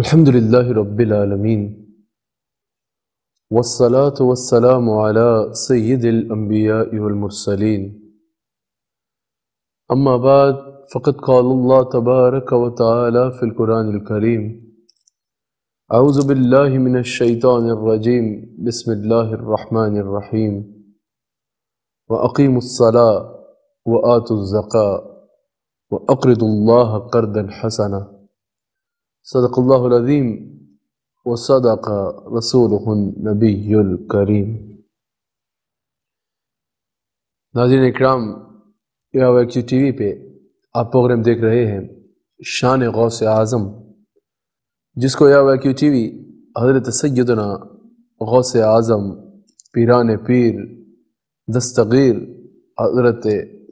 الحمد لله رب العالمين والصلاة والسلام على سيد الأنبياء والمرسلين أما بعد فقد قال الله تبارك وتعالى في القرآن الكريم أعوذ بالله من الشيطان الرجيم بسم الله الرحمن الرحيم وأقيموا الصلاة وآتوا الزكاة وأقرضوا الله قرضا حسنا صدق الله العظيم وصدق رسوله النبي الكريم नाजीन इकराम या वैक्यू टी वी पर आप प्रोग्राम देख रहे हैं शान गौ से आज़म जिसको या वैक्यू टी वी हज़रत सैदना गौ से आज़म पीरान पीर दस्तगीर हज़रत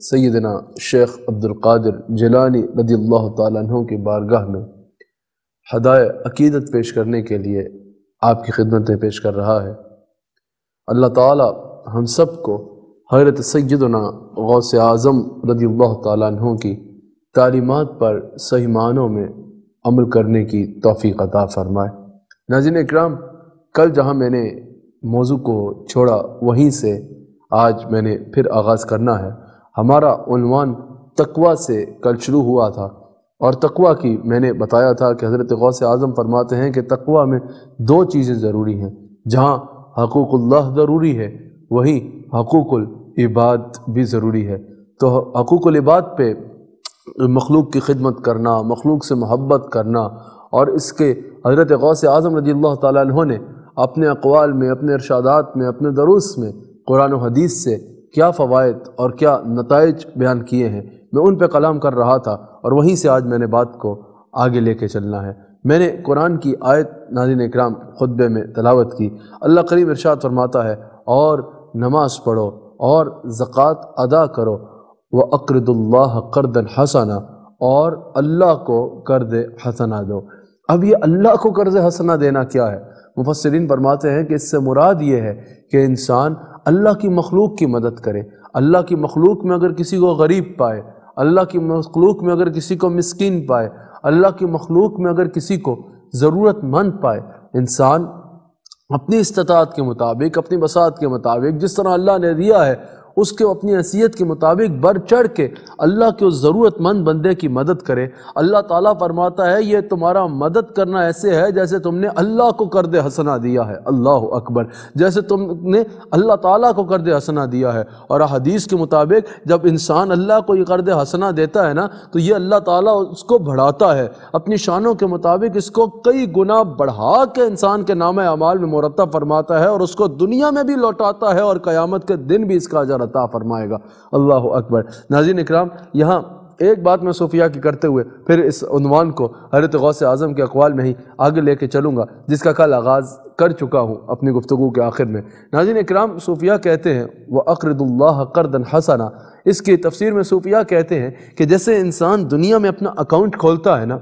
सैदना शेख अब्दुल्कादिर जलानी रदी अल्लाह तु के बारगाह में हदाय अकीदत पेश करने के लिए आपकी खिदमतें पेश कर रहा है अल्लाह ताला हम सब को हजरत सैदना से आज़म रदी तहों की तालीमत पर सही मानों में अमल करने की तोफ़ी अदा फ़रमाए नाजिन इक्राम कल जहाँ मैंने मौजू को छोड़ा वहीं से आज मैंने फिर आगाज़ करना है हमारा उनवान तकवा से कल शुरू हुआ था और तकवा की मैंने बताया था कि हज़रत से आज़म फरमाते हैं कि तकवा में दो चीज़ें ज़रूरी हैं जहाँ हकूक़ल्ला ज़रूरी है वहीं हकूकुल इबाद भी ज़रूरी है तो हकूकुल इबाद पे मखलूक की खिदमत करना मखलूक से मोहब्बत करना और इसके हज़रत से आज़म रजी अल्लाह तु ने अपने अकवाल में अपने इरशादात में अपने दरुस में कुरान हदीस से क्या फ़वाद और क्या नतज बयान किए हैं मैं उन पर कलाम कर रहा था और वहीं से आज मैंने बात को आगे लेके चलना है मैंने कुरान की आयत नाजिन कराम खुतबे में तलावत की अल्लाह करीम इरशाद फरमाता है और नमाज पढ़ो और ज़क़़त अदा करो व अक्रदुल्ला करदन हसना और अल्लाह को कर्ज हसना दो अब ये अल्लाह को कर्ज हसना देना क्या है मुफसरिन फरमाते हैं कि इससे मुराद ये है कि इंसान अल्लाह की मखलूक की मदद करे अल्लाह की मखलूक में अगर किसी को गरीब पाए अल्लाह की मखलूक में अगर किसी को मस्किन पाए अल्लाह की मखलूक में अगर किसी को ज़रूरतमंद पाए इंसान अपनी इस्तात के मुताबिक अपनी बसात के मुताबिक जिस तरह अल्लाह ने दिया है उसके अपनी नसीहत के मुताबिक बढ़ चढ़ के अल्लाह के उस ज़रूरतमंद बंदे की मदद करे अल्लाह ताला फरमाता है ये तुम्हारा मदद करना ऐसे है जैसे तुमने अल्लाह को कर दे हसना दिया है अल्लाह अकबर जैसे तुमने अल्लाह ताला को कर दे हसना दिया है और हदीस के मुताबिक जब इंसान अल्लाह को ये कर दे हसना देता है ना तो ये अल्लाह ताला उसको बढ़ाता है अपनी शानों के मुताबिक इसको कई गुना बढ़ा के इंसान के नाम अमाल में मुरतब फरमाता है और उसको दुनिया में भी लौटाता है और क़्यामत के दिन भी इसका अवसर अता फ़रमाएगा अल्लाह अकबर नाजिन इकराम यहाँ एक बात मैं सूफिया की करते हुए फिर इस उनवान को हरत गौ से आज़म के अकवाल में ही आगे लेके चलूँगा जिसका कल आगाज़ कर चुका हूँ अपनी गुफ्तु के आखिर में नाजिन इकराम सूफिया कहते हैं वह अक्रदुल्ला करदन हसना इसकी तफसीर में सूफिया कहते हैं कि जैसे इंसान दुनिया में अपना अकाउंट खोलता है ना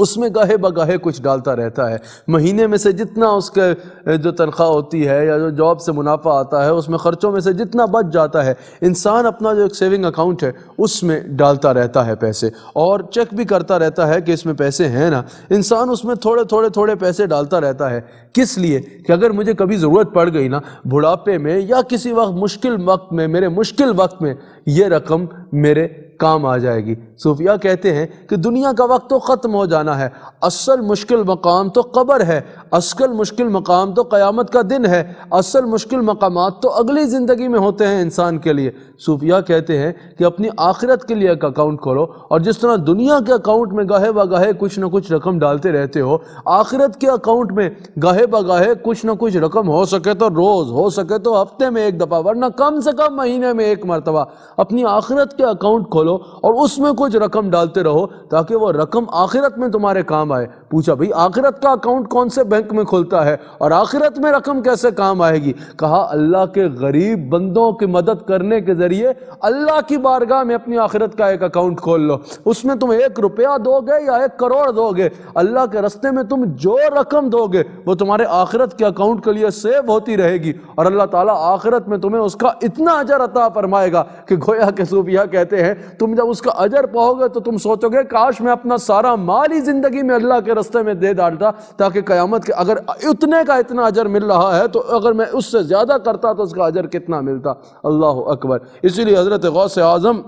उसमें गाहे बगाहे कुछ डालता रहता है महीने में से जितना उसके जो तनख्वाह होती है या जो जॉब से मुनाफा आता है उसमें ख़र्चों में से जितना बच जाता है इंसान अपना जो एक सेविंग अकाउंट है उसमें डालता रहता है पैसे और चेक भी करता रहता है कि इसमें पैसे हैं ना इंसान उसमें थोड़े थोड़े थोड़े पैसे डालता रहता है किस लिए कि अगर मुझे कभी ज़रूरत पड़ गई ना बुढ़ापे में या किसी वक्त मुश्किल वक्त में मेरे मुश्किल वक्त में ये रकम मेरे काम आ जाएगी सूफिया कहते हैं कि दुनिया का वक्त तो ख़त्म हो जाना है असल मुश्किल मकाम तो कबर है असल मुश्किल मकाम तो क़यामत का दिन है असल मुश्किल मकाम तो अगली ज़िंदगी में होते हैं इंसान के लिए सूफिया कहते हैं कि अपनी आखिरत के लिए एक अकाउंट खोलो और जिस तरह दुनिया के अकाउंट में गाहे गाहे कुछ ना कुछ रकम डालते रहते हो आखिरत के अकाउंट में गाहे गाहे कुछ ना कुछ रकम हो सके तो रोज़ हो सके तो हफ्ते में एक दफ़ा वरना कम से कम महीने में एक मरतबा अपनी आखिरत के अकाउंट खोलो और उसमें कुछ रकम डालते रहो ताकि वह रकम आखिरत में तुम्हारे काम आए पूछा भाई आखिरत का अकाउंट कौन से बैंक बैंक में खुलता है और आखिरत में रकम कैसे काम आएगी कहा अल्लाह के गरीब बंदों की मदद करने के ज़रिए अल्लाह की बारगाह में अपनी आखिरत का एक अकाउंट खोल लो उसमें तुम एक रुपया दोगे या एक करोड़ दोगे अल्लाह के रस्ते में तुम जो रकम दोगे वो तुम्हारे आखिरत के अकाउंट के लिए सेव होती रहेगी और अल्लाह ताला आखिरत में तुम्हें उसका इतना अजर अता फरमाएगा कि गोया के सूफिया कहते हैं तुम जब उसका अजर पाओगे तो तुम सोचोगे काश मैं अपना सारा माल ही ज़िंदगी में अल्लाह के रस्ते में दे डालता ताकि क़यामत के अगर इतने का इतना अजर मिल रहा है तो अगर मैं उससे ज़्यादा करता तो उसका अजर कितना मिलता अल्लाह अकबर इसीलिए हज़रत गौ से आज़म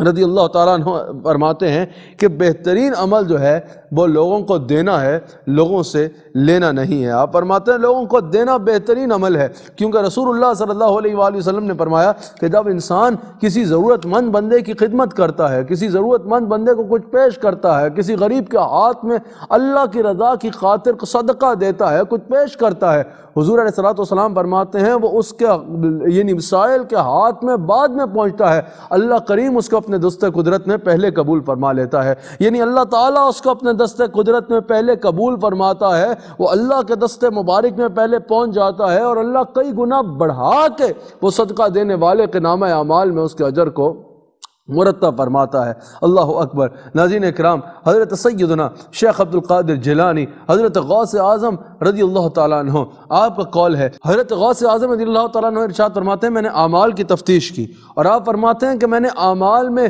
रदी अल्लाह ताली फरमाते हैं कि बेहतरीन अमल जो है वो लोगों को देना है लोगों से लेना नहीं है आप फरमाते हैं लोगों को देना बेहतरीन अमल है क्योंकि रसूल सल्ला वसम ने फरमाया कि जब इंसान किसी ज़रूरतमंद बंदे की खिदमत करता है किसी ज़रूरतमंद बंदे को कुछ पेश करता है किसी गरीब के हाथ में अल्लाह की रजा की खातिर सदका देता है कुछ पेश करता है हजूर सलाम फरमाते हैं वो उसके यानी मिसाइल के हाथ में बाद में पहुँचता है अल्लाह करीम उसका अपने दस्ते कुदरत में पहले कबूल फरमा लेता है यानी अल्लाह ताला उसको अपने दस्ते कुदरत में पहले कबूल फरमाता है वो अल्लाह के दस्ते मुबारक में पहले पहुंच जाता है और अल्लाह कई गुना बढ़ा के वो सदका देने वाले के नाम अमाल में उसके अजर को मुरतब फरमाता है अल्लाह अकबर नाजीन कराम हज़रत सैदना शेख अब्दुल्कर जिलानी हज़रत गौस आज़म रजी अल्लाह तु आपका कॉल है हज़रत गौस आज़म रजी अल्लाह तहों फरमाते हैं मैंने आमाल की तफ्तीश की और आप फरमाते हैं कि मैंने आमाल में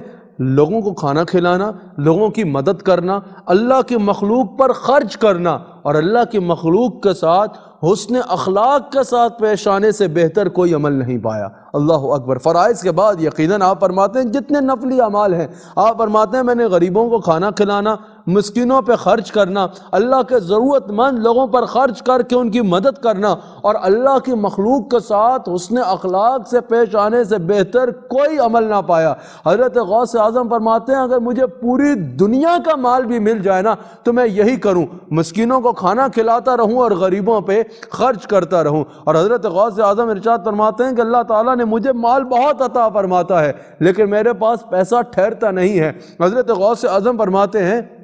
लोगों को खाना खिलाना लोगों की मदद करना अल्लाह के मखलूक पर ख़र्च करना और अल्लाह के मखलूक के साथ हुसन अखलाक के साथ पेश आने से बेहतर कोई अमल नहीं पाया अल्लाह अकबर फ़रज़ के बाद यकीनन आप फरमाते हैं जितने नफली अमाल हैं आप फरमाते हैं मैंने गरीबों को खाना खिलाना मस्किनों पर ख़र्च करना अल्लाह के ज़रूरतमंद लोगों पर ख़र्च करके उनकी मदद करना और अल्लाह की मखलूक के साथ उसने अखलाक से पेश आने से बेहतर कोई अमल ना पाया हज़रत से आज़म फरमाते हैं अगर मुझे पूरी दुनिया का माल भी मिल जाए ना तो मैं यही करूँ मस्किनों को खाना खिलाता रहूँ और गरीबों पर ख़र्च करता रहूँ और हज़रत से आज़म रिचात फरमाते हैं कि अल्लाह ताली ने मुझे माल बहुत अता फरमाता है लेकिन मेरे पास पैसा ठहरता नहीं है हज़रत से आज़म फरमाते हैं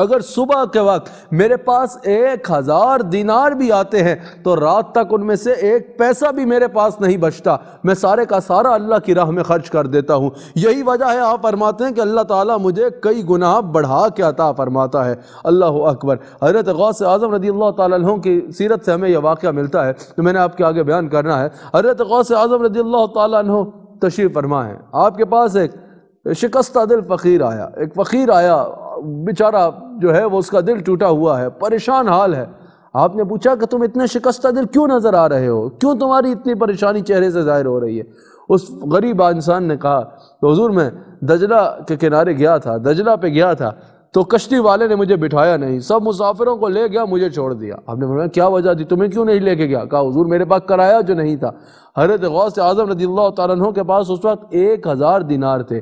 अगर सुबह के वक्त मेरे पास एक हज़ार दिनार भी आते हैं तो रात तक उनमें से एक पैसा भी मेरे पास नहीं बचता मैं सारे का सारा अल्लाह की राह में ख़र्च कर देता हूँ यही वजह है आप फरमाते हैं कि अल्लाह ताला मुझे कई गुनाह बढ़ा के अता फरमाता है अल्लाह अकबर हज़रत गौस आज़म रदी अल्लाह तहों की सीरत से हमें यह वाक़ मिलता है तो मैंने आपके आगे बयान करना है हज़रत गौस आज़म रदी अल्लाह तहों तशरीफ़ फरमा आपके पास एक शिकस्ता दिल फ़ीर आया एक फ़ीर आया बेचारा जो है वो उसका दिल टूटा हुआ है परेशान हाल है आपने पूछा कि तुम इतने शिकस्ता दिल क्यों नज़र आ रहे हो क्यों तुम्हारी इतनी परेशानी चेहरे से ज़ाहिर हो रही है उस गरीब इंसान ने कहा तो हजूर मैं दजला के किनारे गया था दजला पे गया था तो कश्ती वाले ने मुझे बिठाया नहीं सब मुसाफिरों को ले गया मुझे छोड़ दिया आपने बोला क्या वजह थी तुम्हें क्यों नहीं लेके गया कहा हजूर मेरे पास कराया जो नहीं था हरत गौस आजम रदी तु के पास उस वक्त एक हज़ार दिनार थे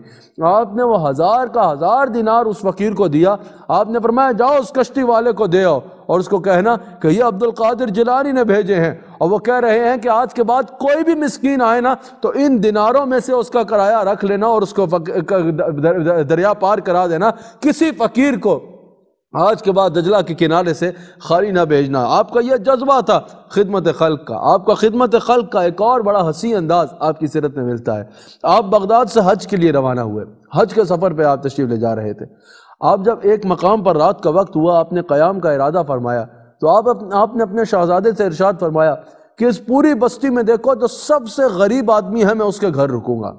आपने वो हज़ार का हज़ार दिनार उस फ़कीर को दिया आपने फरमाया जाओ उस कश्ती वाले को दे आओ और उसको कहना कि ये अब्दुल कादिर जिलानी ने भेजे हैं और वो कह रहे हैं कि आज के बाद कोई भी मिसकीन आए ना तो इन दिनारों में से उसका किराया रख लेना और उसको दरिया पार करा देना किसी फ़कीर को आज के बाद दजला के किनारे से खाली ना भेजना आपका यह जज्बा था खिदमत खल का आपका खिदमत खल का एक और बड़ा हंसी अंदाज आपकी सिरत में मिलता है आप बगदाद से हज के लिए रवाना हुए हज के सफ़र पर आप तशरीफ़ ले जा रहे थे आप जब एक मकाम पर रात का वक्त हुआ आपने क़याम का इरादा फरमाया तो आप अपने आपने अपने शहजादे से इरशाद फरमाया कि इस पूरी बस्ती में देखो जो सबसे गरीब आदमी है मैं उसके घर रुकूंगा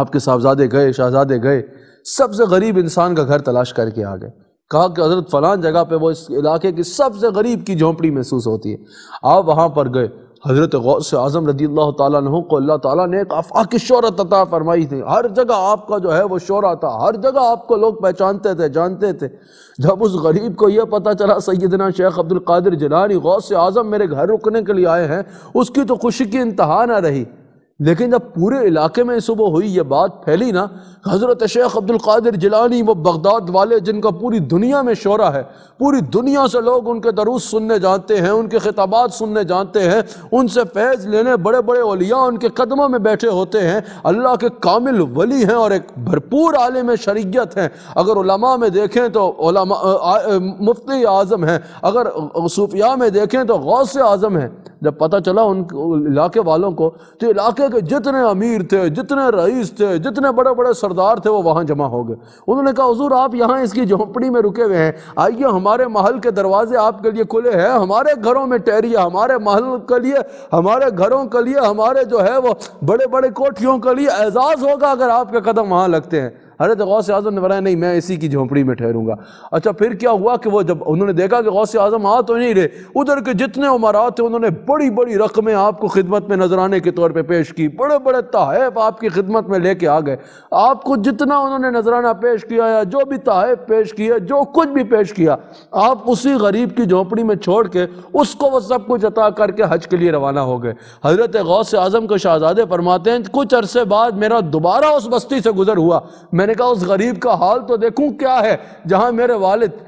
आपके साहबजादे गए शहजादे गए सबसे गरीब इंसान का घर तलाश करके आ गए कहा कि हजरत फलान जगह पे वो इस इलाके की सबसे गरीब की झोंपड़ी महसूस होती है आप वहां पर गए हज़रत गौस आज़म रदी अल्लाह तु को अल्लाह ताला ने एक आफाक शहरत अता फरमाई थी हर जगह आपका जो है वो शोरा था हर जगह आपको लोग पहचानते थे जानते थे जब उस गरीब को यह पता चला सैदना शेख अब्दुल कादिर जिलानी गौस आज़म मेरे घर रुकने के लिए आए हैं उसकी तो खुशी की इंतहा ना रही लेकिन जब पूरे इलाके में सुबह हुई ये बात फैली ना हज़रत शेख अब्दुल कादिर जिलानी वो बगदाद वाले जिनका पूरी दुनिया में शोरा है पूरी दुनिया से लोग उनके दरूस सुनने जानते हैं उनके खिताबात सुनने जानते हैं उनसे फैज़ लेने बड़े बड़े ओलिया उनके कदमों में बैठे होते हैं अल्लाह के कामिल वली हैं और एक भरपूर आलम शरीत हैं अगर उलमा में देखें तो मुफ्ती आज़म हैं अगर सूफिया में देखें तो गौस आज़म हैं जब पता चला उन इलाके वालों को तो इलाके के जितने अमीर थे जितने रईस थे जितने बड़े बड़े सरदार थे वो वहाँ जमा हो गए उन्होंने कहा हजूर आप यहाँ इसकी झोंपड़ी में रुके हुए हैं आइए हमारे महल के दरवाजे आपके लिए खुले हैं हमारे घरों में ठहरिए हमारे महल के लिए हमारे घरों के लिए हमारे जो है वो बड़े बड़े कोठियों के लिए एजाज़ होगा अगर आपके कदम वहाँ लगते हैं हजरत तो से आज़म ने बनाया नहीं मैं इसी की झोंपड़ी में ठहरूंगा अच्छा फिर क्या हुआ कि वो जब उन्होंने देखा कि से आज़म आ तो नहीं रहे उधर के जितने उमारात थे उन्होंने बड़ी बड़ी रकमें आपको खिदमत में आने के तौर पर पे पेश की बड़े बड़े तहैफ आपकी खिदमत में लेके आ गए आपको जितना उन्होंने नजराना पेश किया या जो भी तहैफ पेश किया जो कुछ भी पेश किया आप उसी गरीब की झोंपड़ी में छोड़ के उसको वह सब कुछ अता करके हज के लिए रवाना हो गए हजरत से आज़म को शाहजादे फरमाते हैं कुछ अरसे बाद मेरा दोबारा उस बस्ती से गुजर हुआ मैंने मैंने कहा उस गरीब का हाल तो देखूँ क्या है जहाँ मेरे वालिद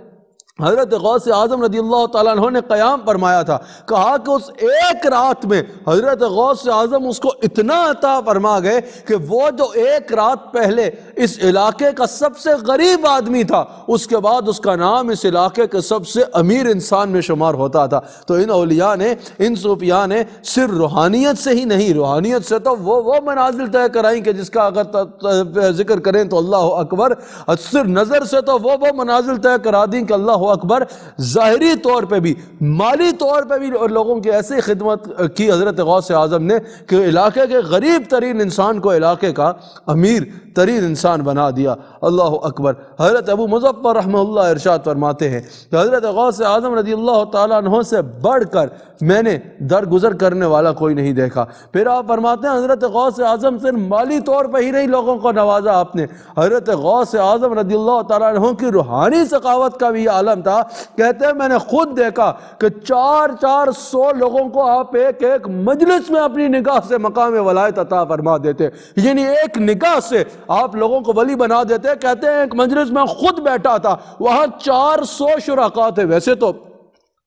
हज़रत गौस आज़म रदी अल्लाह तु ने क़याम फरमाया था कहा कि उस एक रात में हज़रत गौस आज़म उसको इतना अता फरमा गए कि वो जो एक रात पहले इस इलाके का सबसे गरीब आदमी था उसके बाद उसका नाम इस इलाके के सबसे अमीर इंसान में शुमार होता था तो इन अलिया ने इन सूफिया ने सिर्फ रूहानियत से ही नहीं रूहानियत से तो वो वो मनाजिल तय कराई कि जिसका अगर जिक्र करें तो अल्लाह अकबर सिर्फ नज़र से तो वो वो मनाजिल तय करा दी कि अल्लाह अकबर ज़ाहरी तौर पर भी माली तौर पर भी लोगों की ऐसी खिदमत की हज़रत से आज़म ने कि इलाके के गरीब तरीन इंसान को इलाके का अमीर तरीन इंसान इंसान बना दिया अल्लाह अकबर हज़रत अबू मुजफ़र रहमल्ला इरशाद फरमाते हैं कि हज़रत गौस आज़म रदी अल्लाह तहों से बढ़ कर मैंने दरगुजर करने वाला कोई नहीं देखा फिर आप फरमाते हैं हज़रत गौस आज़म सिर्फ माली तौर पर ही नहीं लोगों को नवाजा आपने हज़रत गौस आज़म रदी अल्लाह तहों की रूहानी सकावत का भी आलम था कहते हैं मैंने खुद देखा कि चार चार सौ लोगों को आप एक एक मजलिस में अपनी निगाह से मकाम वलायत अता फरमा देते यानी एक निगाह से आप लोगों लोगों को वली बना देते कहते हैं एक मजलिस में खुद बैठा था वहां चार सौ शुरा थे वैसे तो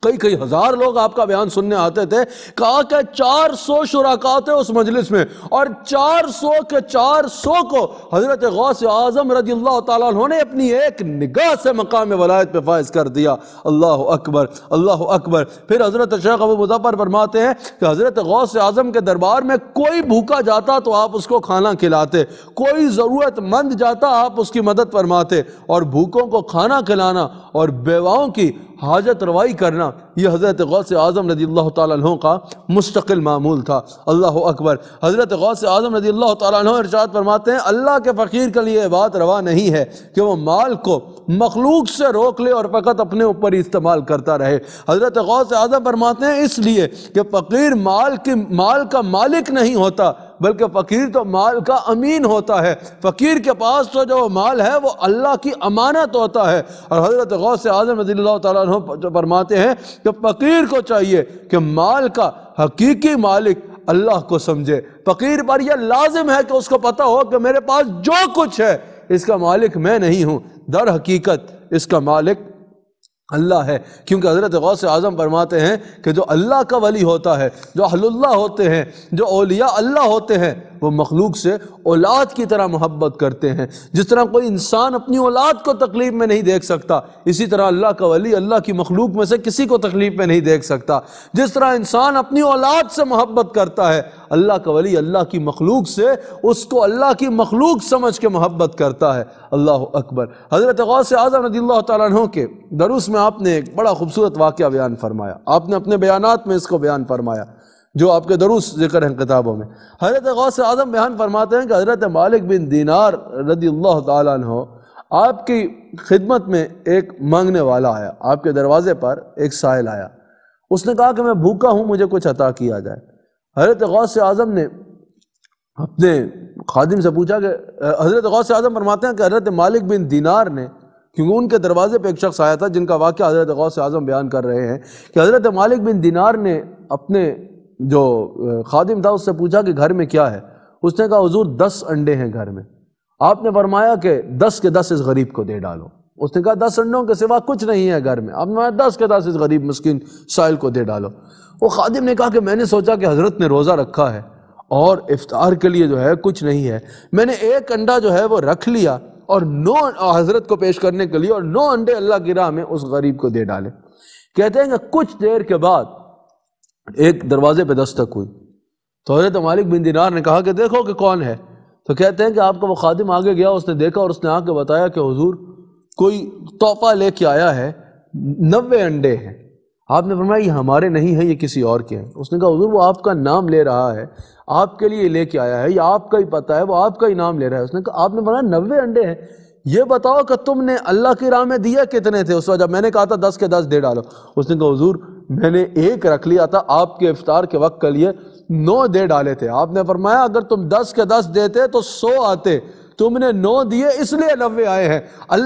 कई कई हजार लोग आपका बयान सुनने आते थे कहा कि 400 शुराका थे उस मजलिस में और 400 के 400 को हजरत गौस आजम रजी अल्लाह ने अपनी एक निगाह से मकाम वलायत पे फायज कर दिया अल्लाह अकबर अल्लाह अकबर फिर हजरत शेख अबू मुजफ्फर फरमाते हैं कि हजरत गौस आजम के दरबार में कोई भूखा जाता तो आप उसको खाना खिलाते कोई ज़रूरतमंद जाता आप उसकी मदद फरमाते और भूखों को खाना खिलाना और बेवाओं की हाजत रवाई करना ये हज़रत गौस आज़म रदी अल्लाह तहों का मुस्तकिल मामूल था अल्लाह अकबर हज़रत गौस आज़म रदी अल्लाह तहों इर्शाद फरमाते हैं अल्लाह के फ़कीर के लिए बात रवा नहीं है कि वह माल को मखलूक से रोक ले और फ़कत अपने ऊपर ही इस्तेमाल करता रहे हज़रत गौस आज़म फरमाते हैं इसलिए कि फ़कीर माल की माल का मालिक नहीं होता बल्कि फ़कीर तो माल का अमीन होता है फ़कीर के पास तो जो माल है वो अल्लाह की अमानत होता है और हज़रत गौस आज़म रजील्ला तु फरमाते हैं तो फ़कीर को चाहिए कि माल का हकीकी मालिक अल्लाह को समझे फ़कीर पर यह लाजिम है कि उसको पता हो कि मेरे पास जो कुछ है इसका मालिक मैं नहीं हूं दर हकीकत इसका मालिक अल्लाह है क्योंकि हज़रत गौस आज़म फरमाते हैं कि जो अल्लाह का वली होता है जो अहल्ला होते हैं जो ओलिया अल्लाह होते हैं वो मखलूक से औलाद की तरह मोहब्बत करते हैं जिस तरह कोई इंसान अपनी औलाद को तकलीफ़ में नहीं देख सकता इसी तरह अल्लाह का वली अल्लाह की मखलूक में से किसी को तकलीफ़ में नहीं देख सकता जिस तरह इंसान अपनी औलाद से मोहब्बत करता है अल्लाह का वली अल्लाह की मखलूक से उसको अल्लाह की मखलूक समझ के मोहब्बत करता है अल्लाह अकबर हज़रत गौस आज़म रदी तु के दरुस में आपने एक बड़ा खूबसूरत वाक़ बयान फरमाया आपने अपने बयानात में इसको बयान फरमाया जो आपके दरुस् जिक्र हैं किताबों में हज़रत गौस आज़म बयान फरमाते हैं कि हज़रत मालिक बिन दीनार रदी अल्लाह तहो आपकी खिदमत में एक मांगने वाला आया आपके दरवाजे पर एक साइल आया उसने कहा कि मैं भूखा हूँ मुझे कुछ अता किया जाए हज़रत गौस आज़म ने अपने खादिम से पूछा कि हज़रत गौस आज़म फरमाते हैं कि हज़रत मालिक बिन दीनार ने क्योंकि उनके दरवाजे पर एक शख्स आया था जिनका वाक्य हज़रत गौस आज़म बयान कर रहे हैं कि हज़रत मालिक बिन दिनार ने अपने जो खादिम था उससे पूछा कि घर में क्या है उसने कहा हजूर दस अंडे हैं घर में आपने फरमाया कि दस के दस इस गरीब को दे डालो उसने कहा दस अंडों के सिवा कुछ नहीं है घर में आपने दस के दस इस गरीब मस्किन साहिल को दे डालो वो खादिम ने कहा कि मैंने सोचा कि हज़रत ने रोज़ा रखा है और इफ्तार के लिए जो है कुछ नहीं है मैंने एक अंडा जो है वो रख लिया और नौ हज़रत को पेश करने के लिए और नौ अंडे अल्लाह की राह में उस गरीब को दे डाले कहते हैं कि कुछ देर के बाद एक दरवाजे पे दस्तक हुई तो हजरत मालिक बिन दिनार ने कहा कि देखो कि कौन है तो कहते हैं कि आपका वो खादिम आगे गया उसने देखा और उसने आके बताया कि हजूर कोई तोहफा लेके आया है नबे अंडे हैं आपने फरमाया ये हमारे नहीं है ये किसी और के हैं उसने कहा हजूर वो आपका नाम ले रहा है आपके लिए लेके आया है ये आपका ही पता है वो आपका ही नाम ले रहा है उसने कहा आपने फरमाया नबे अंडे हैं ये बताओ कि तुमने अल्लाह की राह में दिया कितने थे उस वजह जब मैंने कहा था दस के दस दे डालो उसने कहा हजूर मैंने एक रख लिया था आपके इफ्तार के वक्त के लिए नौ दे डाले थे आपने फरमाया अगर तुम दस के दस देते तो सौ आते तुमने नौ दिए इसलिए नब्बे आए हैं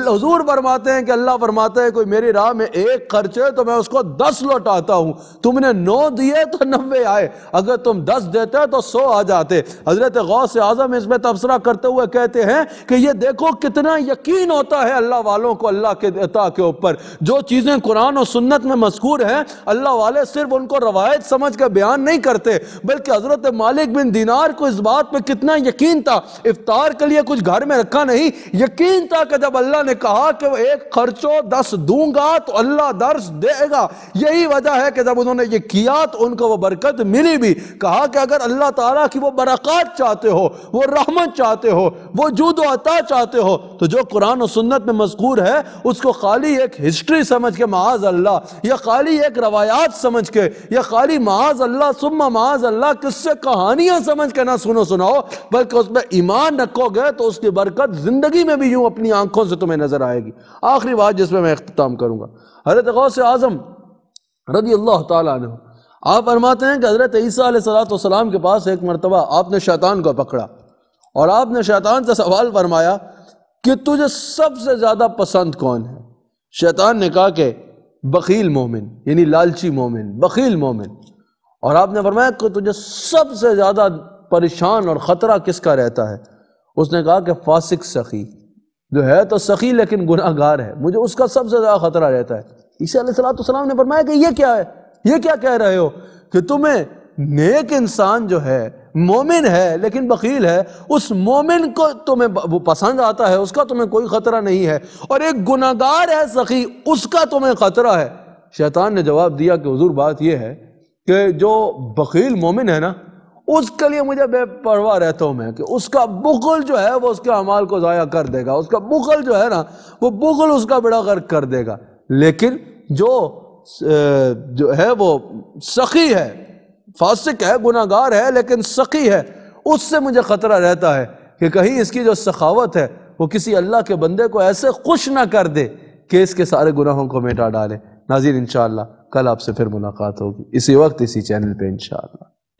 हजूर फरमाते हैं कि अल्लाह फरमाता है कोई मेरी राह में एक खर्चे तो मैं उसको दस लौटाता हूँ तुमने नौ दिए तो नबे आए अगर तुम दस देते तो सौ आ जाते हजरत गौ से आजम इसमें तबसरा करते हुए कहते हैं कि ये देखो कितना यकीन होता है अल्लाह वालों को अल्लाह के अता के ऊपर जो चीज़ें कुरान और सुन्नत में मशहूर हैं अल्लाह वाले सिर्फ उनको रवायत समझ कर बयान नहीं करते बल्कि हजरत मालिक बिन दिनार को इस बात पर कितना यकीन था इफ्तार के लिए कुछ कुछ घर में रखा नहीं यकीन था कि जब अल्लाह ने कहा कि वो एक खर्चो दस दूंगा तो अल्लाह दर्श देगा यही वजह है कि जब उन्होंने ये किया तो उनको वो बरकत मिली भी कहा कि अगर अल्लाह ताला की वो बरक़ात चाहते हो वो रहमत चाहते हो वो जूद अता चाहते हो तो जो कुरान और सुन्नत में मजकूर है उसको खाली एक हिस्ट्री समझ के महाज अल्लाह या खाली एक रवायात समझ के या खाली महाज अल्लाह सुम्मा महाज अल्लाह किससे कहानियां समझ के ना सुनो सुनाओ बल्कि उसमें ईमान रखोगे तो उसकी बरकत ज़िंदगी में भी यूँ अपनी आंखों से तुम्हें नज़र आएगी आखिरी बात जिसमें मैं अख्ताम करूँगा हजरत गौस आज़म रदी अल्लाह तु आप फरमाते हैं कि हज़रत ईसा सलाम के पास एक मरतबा आपने शैतान को पकड़ा और आपने शैतान से सवाल फरमाया कि तुझे सबसे ज़्यादा पसंद कौन है शैतान ने कहा कि बकील मोमिन यानी लालची मोमिन बकील मोमिन और आपने फरमाया कि तुझे सबसे ज़्यादा परेशान और ख़तरा किसका रहता है उसने कहा कि फासिक सखी जो है तो सखी लेकिन गुनाहगार है मुझे उसका सबसे ज़्यादा खतरा रहता है ईसा सलाम ने फरमाया कि ये क्या है ये क्या कह रहे हो कि तुम्हें नेक इंसान जो है मोमिन है लेकिन बकील है उस मोमिन को तुम्हें वो पसंद आता है उसका तुम्हें कोई ख़तरा नहीं है और एक गुनागार है सखी उसका तुम्हें ख़तरा है शैतान ने जवाब दिया कि हजूर बात यह है कि जो बकील मोमिन है ना उसके लिए मुझे बेपरवाह रहता हूँ मैं कि उसका बुगल जो है वो उसके अमाल को ज़ाया कर देगा उसका बुगल जो है ना वो बुगल उसका बड़ा गर्क कर देगा लेकिन जो जो है वो सखी है फासिक है गुनागार है लेकिन सखी है उससे मुझे ख़तरा रहता है कि कहीं इसकी जो सखावत है वो किसी अल्लाह के बंदे को ऐसे खुश ना कर दे कि इसके सारे गुनाहों को मिटा डाले नाजिर इन कल आपसे फिर मुलाकात होगी इसी वक्त इसी चैनल पर इन